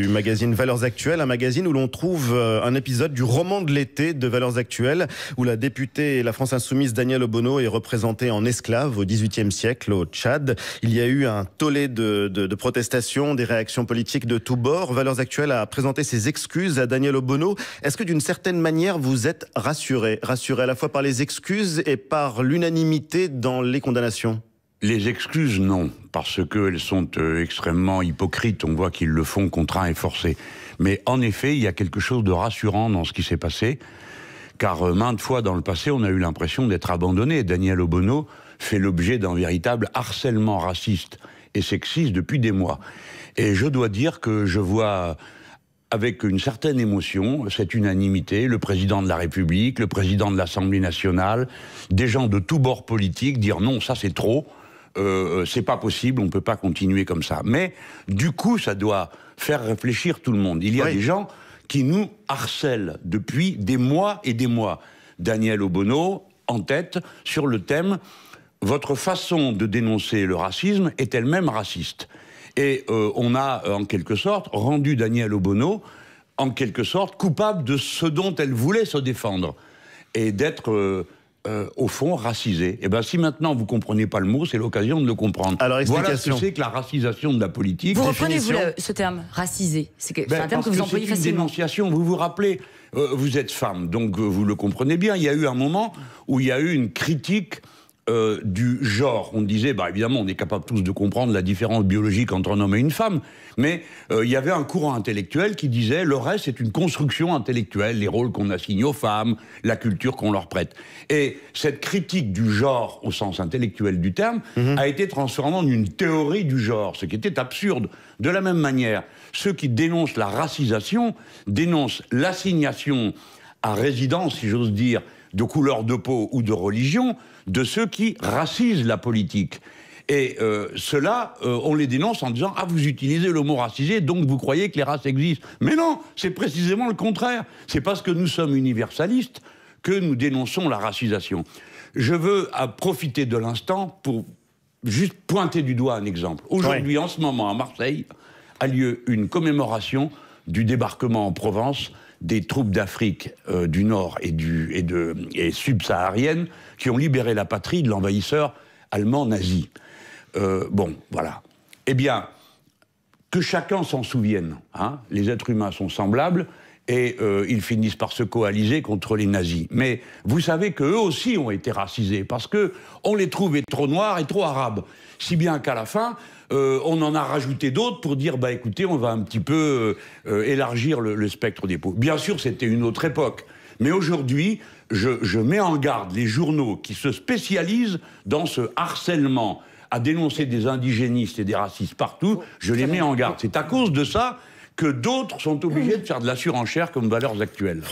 du magazine Valeurs Actuelles, un magazine où l'on trouve euh, un épisode du roman de l'été de Valeurs Actuelles, où la députée et la France insoumise Danielle Obono est représentée en esclave au XVIIIe siècle au Tchad. Il y a eu un tollé de, de protestations, des réactions politiques de tous bords. Valeurs Actuelles a présenté ses excuses à Danielle Obono. Est-ce que d'une certaine manière vous êtes rassuré, rassuré à la fois par les excuses et par l'unanimité dans les condamnations les excuses, non, parce qu'elles sont euh, extrêmement hypocrites. On voit qu'ils le font contraint et forcé. Mais en effet, il y a quelque chose de rassurant dans ce qui s'est passé, car euh, maintes fois dans le passé, on a eu l'impression d'être abandonné. Daniel Obono fait l'objet d'un véritable harcèlement raciste et sexiste depuis des mois. Et je dois dire que je vois avec une certaine émotion cette unanimité, le président de la République, le président de l'Assemblée nationale, des gens de tous bords politiques dire non, ça c'est trop, euh, euh, c'est pas possible, on peut pas continuer comme ça. Mais du coup, ça doit faire réfléchir tout le monde. Il y a des gens qui nous harcèlent depuis des mois et des mois. Daniel Obono en tête sur le thème votre façon de dénoncer le racisme est elle-même raciste. Et euh, on a, en quelque sorte, rendu Daniel Obono, en quelque sorte, coupable de ce dont elle voulait se défendre. Et d'être euh, au fond, racisé. Et eh bien, si maintenant vous ne comprenez pas le mot, c'est l'occasion de le comprendre. Alors, voilà ce que c'est que la racisation de la politique. Vous reprenez-vous ce terme, racisé C'est ben, un terme que vous employez facilement. C'est une dénonciation. Vous vous rappelez, euh, vous êtes femme, donc euh, vous le comprenez bien. Il y a eu un moment où il y a eu une critique euh, du genre. On disait, bah, évidemment, on est capable tous de comprendre la différence biologique entre un homme et une femme, mais euh, il y avait un courant intellectuel qui disait, le reste est une construction intellectuelle, les rôles qu'on assigne aux femmes, la culture qu'on leur prête. Et cette critique du genre au sens intellectuel du terme mhm. a été transformée en une théorie du genre, ce qui était absurde. De la même manière, ceux qui dénoncent la racisation dénoncent l'assignation à résidence, si j'ose dire, de couleur de peau ou de religion, de ceux qui racisent la politique. Et euh, ceux-là, euh, on les dénonce en disant Ah, vous utilisez le mot racisé, donc vous croyez que les races existent. Mais non, c'est précisément le contraire. C'est parce que nous sommes universalistes que nous dénonçons la racisation. Je veux à profiter de l'instant pour juste pointer du doigt un exemple. Aujourd'hui, en ce moment, à Marseille, a lieu une commémoration du débarquement en Provence des troupes d'Afrique euh, du Nord et, de, subsaharienne qui ont libéré la patrie de l'envahisseur allemand nazi. Euh, bon, voilà. Eh bien, que chacun s'en souvienne. Hein. les êtres humains sont semblables et euh, ils finissent par se coaliser contre les nazis. Mais vous savez qu'eux aussi ont été racisés parce que on les trouvait trop noirs et trop arabes, si bien qu'à la fin, euh, on en a rajouté d'autres pour dire bah écoutez, on va un petit peu euh, élargir le, spectre des peaux. Bien sûr, c'était une autre époque, mais aujourd'hui, je mets en garde les journaux qui se spécialisent dans ce harcèlement à dénoncer des indigénistes et des racistes partout. Oh, je les mets en garde. C'est à cause de ça que d'autres sont obligés de faire de la surenchère comme valeurs actuelles.